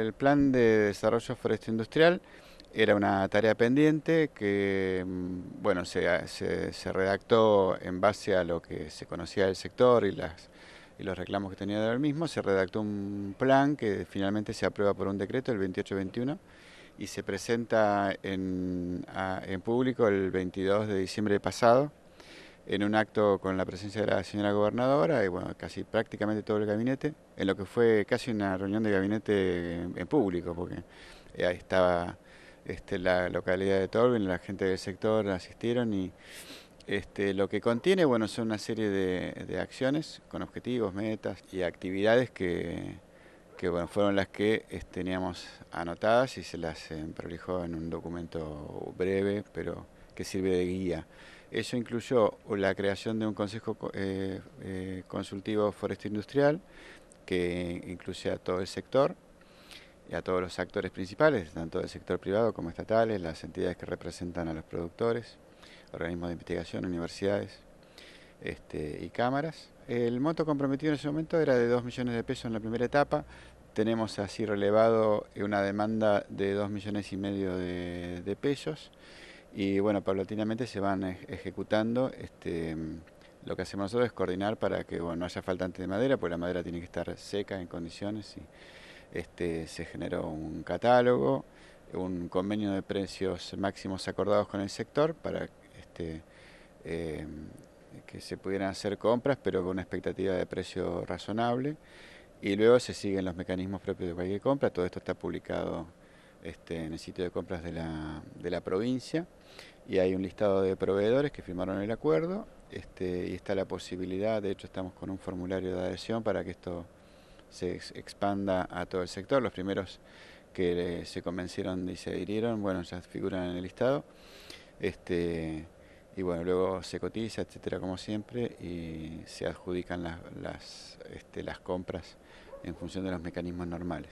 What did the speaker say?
El plan de desarrollo forestal industrial era una tarea pendiente que mm, bueno, se, redactó en base a lo que se conocía del sector y, las, y los reclamos que tenía del mismo. Se redactó un plan que finalmente se aprueba por un decreto el 28-21 y se presenta en, en público el 22 de diciembre pasado en un acto con la presencia de la señora gobernadora y bueno, casi prácticamente todo el gabinete, en lo que fue casi una reunión de gabinete en, público, porque eh, ahí estaba este, la localidad de Torben, la gente del sector asistieron y este, lo que contiene bueno, son una serie de, acciones con objetivos, metas y actividades que, bueno, fueron las que este, teníamos anotadas y se las eh, prolijó en un documento breve, pero que sirve de guía. Eso incluyó la creación de un consejo eh, eh, consultivo forestal industrial que incluye a todo el sector y a todos los actores principales, tanto del sector privado como estatales, las entidades que representan a los productores, organismos de investigación, universidades este, y cámaras. El monto comprometido en ese momento era de 2 millones de pesos en la primera etapa. Tenemos así relevado una demanda de 2 millones y medio de pesos y bueno, paulatinamente se van ejecutando. Este, lo que hacemos nosotros es coordinar para que bueno, no haya faltante de madera, porque la madera tiene que estar seca en condiciones. Y, este, se generó un catálogo, un convenio de precios máximos acordados con el sector para este, eh, que se pudieran hacer compras, pero con una expectativa de precio razonable. Y luego se siguen los mecanismos propios de cualquier compra. Todo esto está publicado este, en el sitio de compras de la, provincia y hay un listado de proveedores que firmaron el acuerdo este, y está la posibilidad, de hecho estamos con un formulario de adhesión para que esto se expanda a todo el sector. Los primeros que eh, se convencieron y se adhirieron, bueno, ya figuran en el listado. Este, y bueno, luego se cotiza, etcétera, como siempre, y se adjudican las, las compras en función de los mecanismos normales.